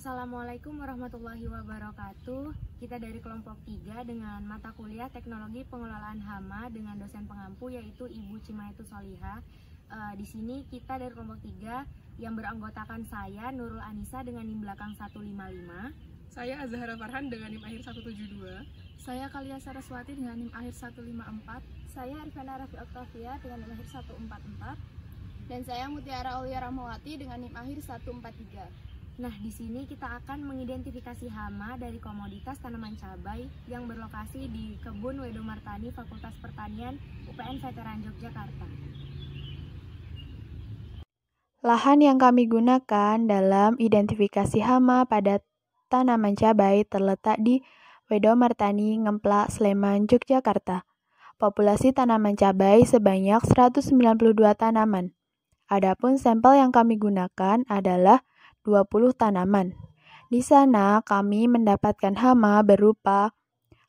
Assalamualaikum warahmatullahi wabarakatuh. Kita dari kelompok 3 dengan mata kuliah Teknologi Pengelolaan Hama dengan dosen pengampu yaitu Ibu Cimaetu Soliha. uh, di sini kita dari kelompok 3 yang beranggotakan saya Nurul Anissa dengan NIM belakang 155. Saya Azhara Farhan dengan NIM akhir 172. Saya Kalia Saraswati dengan NIM akhir 154. Saya Arifana Rafi Oktavia dengan NIM akhir 144. Dan saya Mutiara Aulia Rahmawati dengan NIM akhir 143. Nah, di sini kita akan mengidentifikasi hama dari komoditas tanaman cabai yang berlokasi di Kebun Wedo Martani Fakultas Pertanian UPN Veteran Yogyakarta. Lahan yang kami gunakan dalam identifikasi hama pada tanaman cabai terletak di Wedo Martani Ngemplak, Sleman, Yogyakarta. Populasi tanaman cabai sebanyak 192 tanaman. Adapun sampel yang kami gunakan adalah 20 tanaman. Di sana kami mendapatkan hama berupa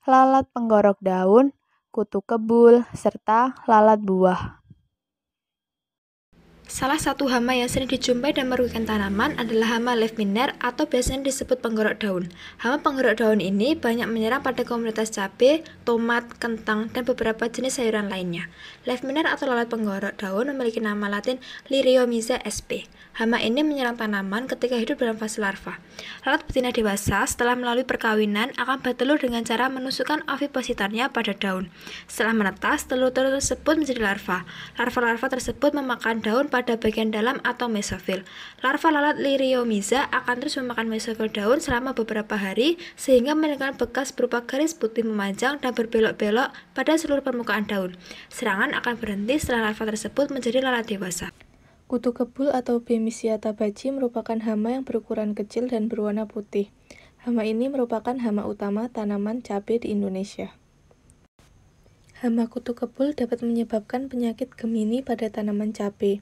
lalat penggorok daun, kutu kebul, serta lalat buah. Salah satu hama yang sering dijumpai dan merugikan tanaman adalah hama miner atau biasanya disebut penggorok daun. Hama penggorok daun ini banyak menyerang pada komunitas cabai, tomat, kentang, dan beberapa jenis sayuran lainnya. miner atau lalat penggorok daun memiliki nama latin Liriomyza sp. Hama ini menyerang tanaman ketika hidup dalam fase larva. Lalat betina dewasa setelah melalui perkawinan akan bertelur dengan cara menusukkan ovipositarnya pada daun. Setelah menetas, telur-telur tersebut menjadi larva. Larva-larva tersebut memakan daun pada pada bagian dalam atau mesofil. Larva lalat Liriomiza akan terus memakan mesofil daun selama beberapa hari sehingga meninggalkan bekas berupa garis putih memanjang dan berbelok-belok pada seluruh permukaan daun. Serangan akan berhenti setelah larva tersebut menjadi lalat dewasa. Kutu kebul atau Bemisia tabaci merupakan hama yang berukuran kecil dan berwarna putih. Hama ini merupakan hama utama tanaman cabai di Indonesia. Hama kutu kebul dapat menyebabkan penyakit gemini pada tanaman cabai.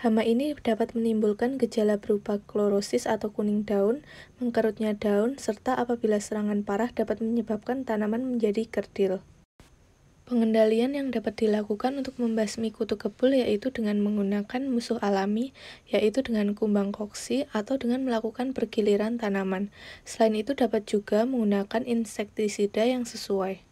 Hama ini dapat menimbulkan gejala berupa klorosis atau kuning daun, mengkerutnya daun, serta apabila serangan parah dapat menyebabkan tanaman menjadi kerdil. Pengendalian yang dapat dilakukan untuk membasmi kutu kebul yaitu dengan menggunakan musuh alami, yaitu dengan kumbang koksi atau dengan melakukan pergiliran tanaman. Selain itu dapat juga menggunakan insektisida yang sesuai.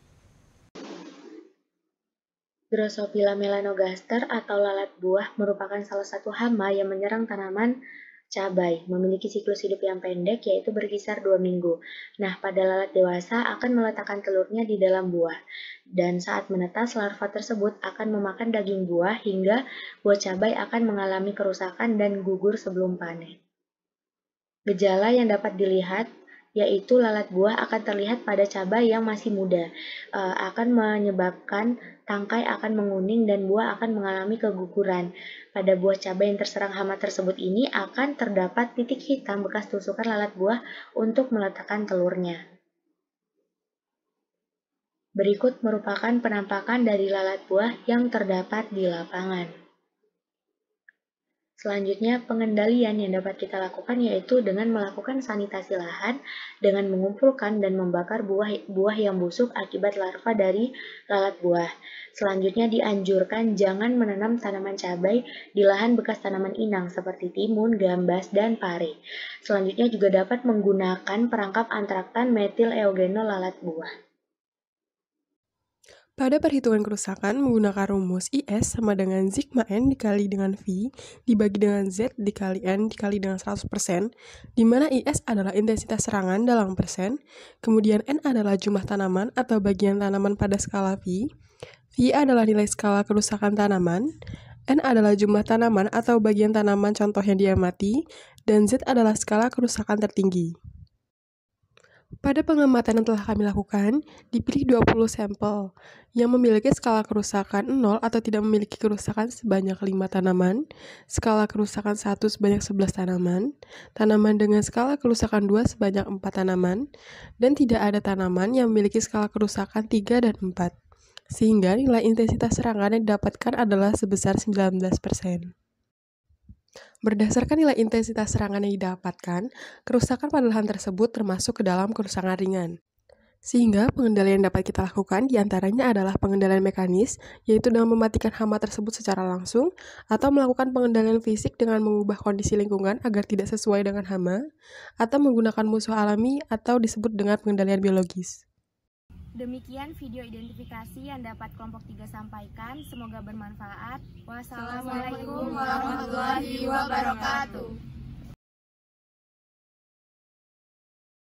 Drosophila melanogaster atau lalat buah merupakan salah satu hama yang menyerang tanaman cabai, memiliki siklus hidup yang pendek yaitu berkisar 2 minggu. Nah, pada lalat dewasa akan meletakkan telurnya di dalam buah. Dan saat menetas, larva tersebut akan memakan daging buah hingga buah cabai akan mengalami kerusakan dan gugur sebelum panen. Gejala yang dapat dilihat yaitu lalat buah akan terlihat pada cabai yang masih muda, e, akan menyebabkan tangkai akan menguning dan buah akan mengalami keguguran. Pada buah cabai yang terserang hama tersebut ini akan terdapat titik hitam bekas tusukan lalat buah untuk meletakkan telurnya. Berikut merupakan penampakan dari lalat buah yang terdapat di lapangan. Selanjutnya, pengendalian yang dapat kita lakukan yaitu dengan melakukan sanitasi lahan dengan mengumpulkan dan membakar buah-buah yang busuk akibat larva dari lalat buah. Selanjutnya dianjurkan jangan menanam tanaman cabai di lahan bekas tanaman inang seperti timun, gambas, dan pare. Selanjutnya juga dapat menggunakan perangkap antraktan metil eugenol lalat buah. Pada perhitungan kerusakan menggunakan rumus IS sama dengan sigma n dikali dengan V dibagi dengan Z dikali n dikali dengan 100%, di mana IS adalah intensitas serangan dalam persen, kemudian n adalah jumlah tanaman atau bagian tanaman pada skala V, V adalah nilai skala kerusakan tanaman, N adalah jumlah tanaman atau bagian tanaman contoh yang diamati, dan Z adalah skala kerusakan tertinggi. Pada pengamatan yang telah kami lakukan, dipilih 20 sampel yang memiliki skala kerusakan 0 atau tidak memiliki kerusakan sebanyak 5 tanaman, skala kerusakan 1 sebanyak 11 tanaman, tanaman dengan skala kerusakan 2 sebanyak 4 tanaman, dan tidak ada tanaman yang memiliki skala kerusakan 3 dan 4. Sehingga nilai intensitas serangan yang didapatkan adalah sebesar 19%. Berdasarkan nilai intensitas serangan yang didapatkan, kerusakan pada lahan tersebut termasuk ke dalam kerusakan ringan. Sehingga pengendalian yang dapat kita lakukan diantaranya adalah pengendalian mekanis, yaitu dengan mematikan hama tersebut secara langsung, atau melakukan pengendalian fisik dengan mengubah kondisi lingkungan agar tidak sesuai dengan hama, atau menggunakan musuh alami atau disebut dengan pengendalian biologis. Demikian video identifikasi yang dapat kelompok 3 sampaikan. Semoga bermanfaat. Wassalamualaikum warahmatullahi wabarakatuh.